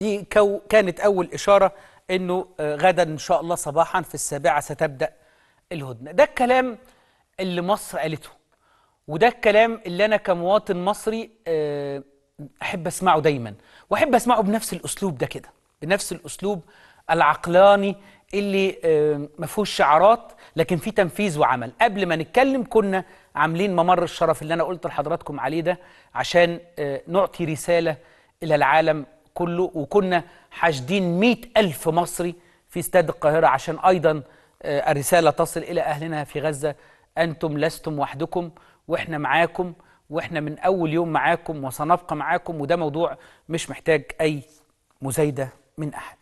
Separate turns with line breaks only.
دي كو كانت أول إشارة أنه آه، غدا إن شاء الله صباحا في السابعة ستبدأ الهدنة ده الكلام اللي مصر قالته وده الكلام اللي أنا كمواطن مصري آه، أحب أسمعه دايما وأحب أسمعه بنفس الأسلوب ده كده بنفس الأسلوب العقلاني اللي آه، ما فيهوش شعارات لكن في تنفيذ وعمل قبل ما نتكلم كنا عاملين ممر الشرف اللي أنا قلت لحضراتكم عليه ده عشان نعطي رسالة إلى العالم كله وكنا حاشدين مئة ألف مصري في استاد القاهرة عشان أيضا آه، الرسالة تصل إلى أهلنا في غزة أنتم لستم وحدكم وإحنا معاكم وإحنا من أول يوم معاكم وسنبقى معاكم وده موضوع مش محتاج أي
مزايدة
من أحد